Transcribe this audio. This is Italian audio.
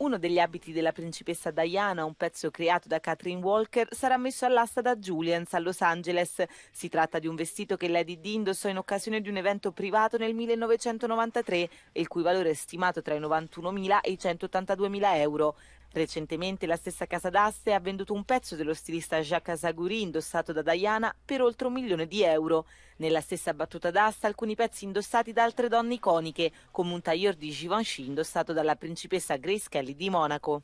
Uno degli abiti della principessa Diana, un pezzo creato da Catherine Walker, sarà messo all'asta da Julians a Los Angeles. Si tratta di un vestito che Lady D indossò in occasione di un evento privato nel 1993 e il cui valore è stimato tra i 91.000 e i 182.000 euro. Recentemente la stessa casa d'aste ha venduto un pezzo dello stilista Jacques Azaguri indossato da Diana per oltre un milione di euro. Nella stessa battuta d'asta alcuni pezzi indossati da altre donne iconiche, come un tailleur di Givenchy indossato dalla principessa Grace Kelly di Monaco.